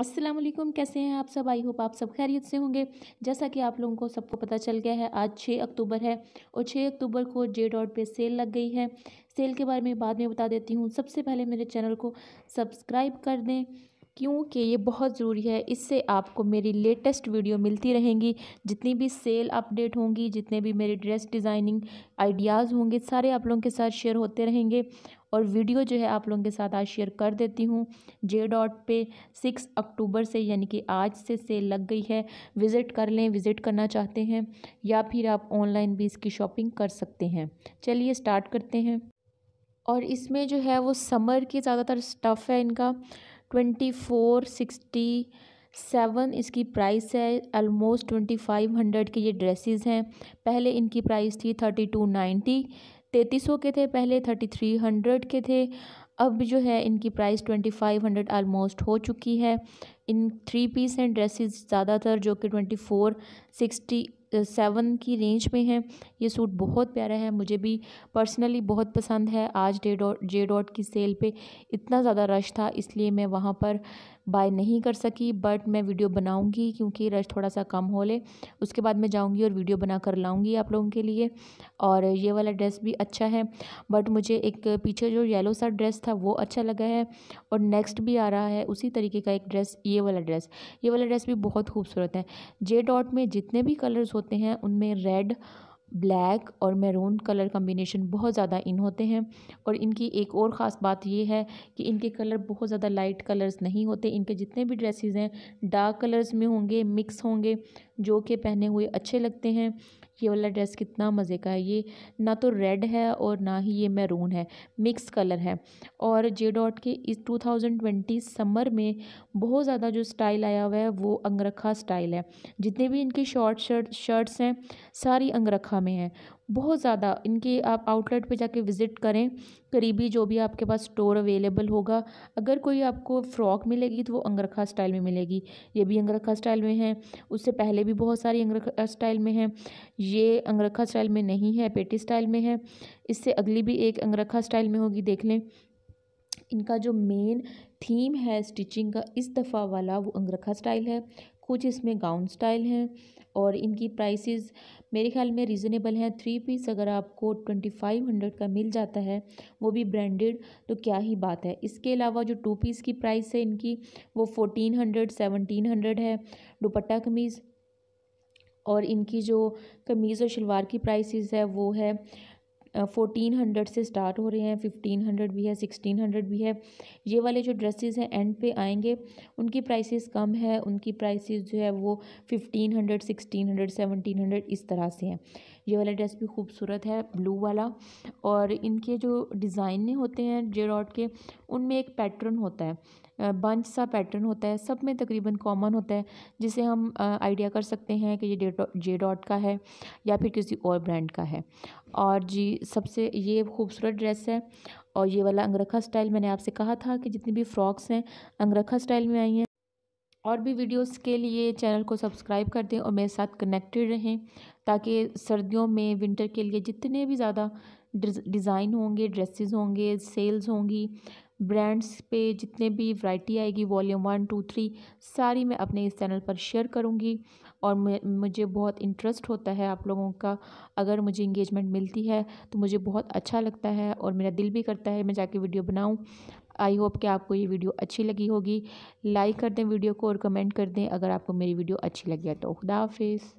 असलम कैसे हैं आप सब आई होप आप सब खैरियत से होंगे जैसा कि आप लोगों को सबको पता चल गया है आज 6 अक्टूबर है और 6 अक्टूबर को जे डॉट पे सेल लग गई है सेल के बारे में बाद में बता देती हूँ सबसे पहले मेरे चैनल को सब्सक्राइब कर दें क्योंकि ये बहुत ज़रूरी है इससे आपको मेरी लेटेस्ट वीडियो मिलती रहेंगी जितनी भी सेल अपडेट होंगी जितने भी मेरे ड्रेस डिज़ाइनिंग आइडियाज़ होंगे सारे आप लोगों के साथ शेयर होते रहेंगे और वीडियो जो है आप लोगों के साथ आज शेयर कर देती हूँ जे डॉट पे सिक्स अक्टूबर से यानी कि आज से सेल लग गई है विज़िट कर लें विज़िट करना चाहते हैं या फिर आप ऑनलाइन भी इसकी शॉपिंग कर सकते हैं चलिए स्टार्ट करते हैं और इसमें जो है वो समर की ज़्यादातर स्टफ़ है इनका ट्वेंटी फोर सिक्सटी सेवन इसकी प्राइस है आलमोस्ट ट्वेंटी फाइव हंड्रेड के ये ड्रेसेस हैं पहले इनकी प्राइस थी थर्टी टू नाइन्टी तैंतीस सौ के थे पहले थर्टी थ्री हंड्रेड के थे अब जो है इनकी price twenty five hundred almost हो चुकी है इन थ्री पीस हैं ड्रेसेस ज़्यादातर जो कि ट्वेंटी फोर सिक्सटी सेवन की रेंज में हैं ये सूट बहुत प्यारा है मुझे भी पर्सनली बहुत पसंद है आज डे डॉट जे डॉट की सेल पे इतना ज़्यादा रश था इसलिए मैं वहाँ पर बाय नहीं कर सकी बट मैं वीडियो बनाऊँगी क्योंकि रश थोड़ा सा कम हो ले उसके बाद मैं जाऊँगी और वीडियो बना कर लाऊँगी आप लोगों के लिए और ये वाला ड्रेस भी अच्छा है बट मुझे एक पीछे जो येलो सा ड्रेस था वो अच्छा लगा है और नेक्स्ट भी आ रहा है उसी तरीके का एक ड्रेस ये वाला ड्रेस ये वाला ड्रेस भी बहुत खूबसूरत है जे डॉट में जितने भी कलर्स होते हैं उनमें रेड ब्लैक और मैरून कलर कम्बिनेशन बहुत ज़्यादा इन होते हैं और इनकी एक और ख़ास बात यह है कि इनके कलर बहुत ज़्यादा लाइट कलर्स नहीं होते इनके जितने भी ड्रेसेस हैं डार्क कलर्स में होंगे मिक्स होंगे जो कि पहने हुए अच्छे लगते हैं ये वाला ड्रेस कितना मज़े का है ये ना तो रेड है और ना ही ये मैरून है मिक्स कलर है और जे डॉट के इस 2020 समर में बहुत ज़्यादा जो स्टाइल आया हुआ है वो अंगरखा स्टाइल है जितने भी इनकी शॉर्ट शर्ट शर्ट्स हैं सारी अंगरखा में हैं बहुत ज़्यादा इनकी आप आउटलेट पे जाके विज़िट करें करीबी जो भी आपके पास स्टोर अवेलेबल होगा अगर कोई आपको फ़्रॉक मिलेगी तो वो अंगरखा स्टाइल में मिलेगी ये भी अंगरखा स्टाइल में है उससे पहले भी बहुत सारी अंगरखा स्टाइल में है ये अंगरखा स्टाइल में नहीं है पेटी स्टाइल में है इससे अगली भी एक अंगरखा स्टाइल में होगी देख लें इनका जो मेन थीम है स्टिचिंग का इस दफ़ा वाला वो अंगरखा स्टाइल है कुछ इसमें गाउन स्टाइल हैं और इनकी प्राइसेस मेरे ख्याल में रीज़नेबल हैं थ्री पीस अगर आपको ट्वेंटी फाइव हंड्रेड का मिल जाता है वो भी ब्रांडेड तो क्या ही बात है इसके अलावा जो टू पीस की प्राइस है इनकी वो फोटीन हंड्रेड सेवनटीन हंड्रेड है दुपट्टा कमीज़ और इनकी जो कमीज़ और शलवार की प्राइसेस है वो है फ़ोटीन हंड्रेड से स्टार्ट हो रहे हैं फिफ्टीन हंड्रेड भी है सिक्सटीन हंड्रेड भी है ये वाले जो ड्रेसेस हैं एंड पे आएंगे उनकी प्राइसेस कम है उनकी प्राइसेस जो है वो fifteen hundred sixteen hundred seventeen hundred इस तरह से हैं ये वाला ड्रेस भी खूबसूरत है ब्लू वाला और इनके जो डिज़ाइन होते हैं जेरोड के उनमें एक पैटर्न होता है बंच सा पैटर्न होता है सब में तकरीबन कॉमन होता है जिसे हम आइडिया कर सकते हैं कि ये जे डॉट का है या फिर किसी और ब्रांड का है और जी सबसे ये खूबसूरत ड्रेस है और ये वाला अंगरखा स्टाइल मैंने आपसे कहा था कि जितनी भी फ्रॉक्स हैं अंगरखा स्टाइल में आई हैं और भी वीडियोस के लिए चैनल को सब्सक्राइब कर दें और मेरे साथ कनेक्टेड रहें ताकि सर्दियों में विंटर के लिए जितने भी ज़्यादा डिज़ाइन होंगे ड्रेसेस होंगे सेल्स होंगी ब्रांड्स पे जितने भी वैरायटी आएगी वॉल्यूम वन टू थ्री सारी मैं अपने इस चैनल पर शेयर करूँगी और मुझे बहुत इंटरेस्ट होता है आप लोगों का अगर मुझे इंगेजमेंट मिलती है तो मुझे बहुत अच्छा लगता है और मेरा दिल भी करता है मैं जाके वीडियो बनाऊँ आई होप कि आपको ये वीडियो अच्छी लगी होगी लाइक कर दें वीडियो को और कमेंट कर दें अगर आपको मेरी वीडियो अच्छी लगी है तो खुदा हाफिज़